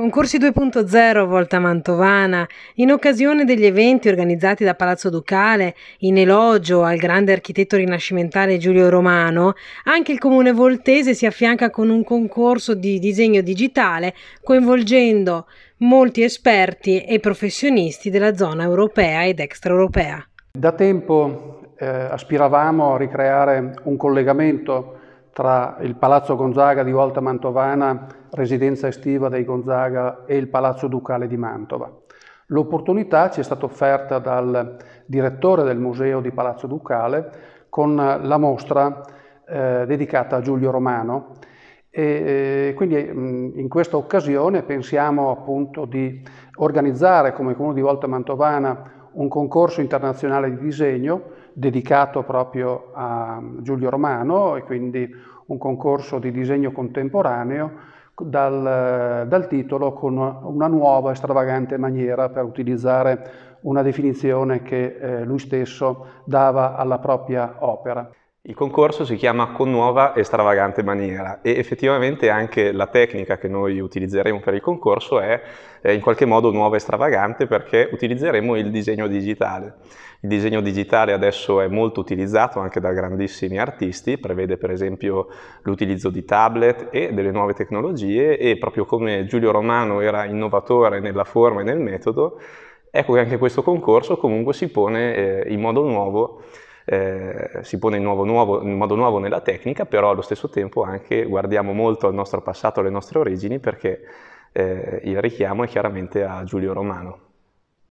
Concorsi 2.0 Volta Mantovana, in occasione degli eventi organizzati da Palazzo Ducale, in elogio al grande architetto rinascimentale Giulio Romano, anche il comune voltese si affianca con un concorso di disegno digitale coinvolgendo molti esperti e professionisti della zona europea ed extraeuropea. Da tempo eh, aspiravamo a ricreare un collegamento tra il Palazzo Gonzaga di Volta Mantovana, residenza estiva dei Gonzaga, e il Palazzo Ducale di Mantova. L'opportunità ci è stata offerta dal direttore del museo di Palazzo Ducale con la mostra eh, dedicata a Giulio Romano e eh, quindi mh, in questa occasione pensiamo appunto di organizzare come Comune di Volta Mantovana un concorso internazionale di disegno dedicato proprio a Giulio Romano e quindi un concorso di disegno contemporaneo dal, dal titolo con una nuova e stravagante maniera per utilizzare una definizione che eh, lui stesso dava alla propria opera. Il concorso si chiama Con nuova e stravagante maniera e effettivamente anche la tecnica che noi utilizzeremo per il concorso è eh, in qualche modo nuova e stravagante perché utilizzeremo il disegno digitale. Il disegno digitale adesso è molto utilizzato anche da grandissimi artisti, prevede per esempio l'utilizzo di tablet e delle nuove tecnologie e proprio come Giulio Romano era innovatore nella forma e nel metodo, ecco che anche questo concorso comunque si pone eh, in modo nuovo eh, si pone in, nuovo, nuovo, in, modo nuovo nella tecnica, però allo stesso tempo anche guardiamo molto al nostro passato, alle nostre origini, perché eh, il richiamo è chiaramente a Giulio Romano.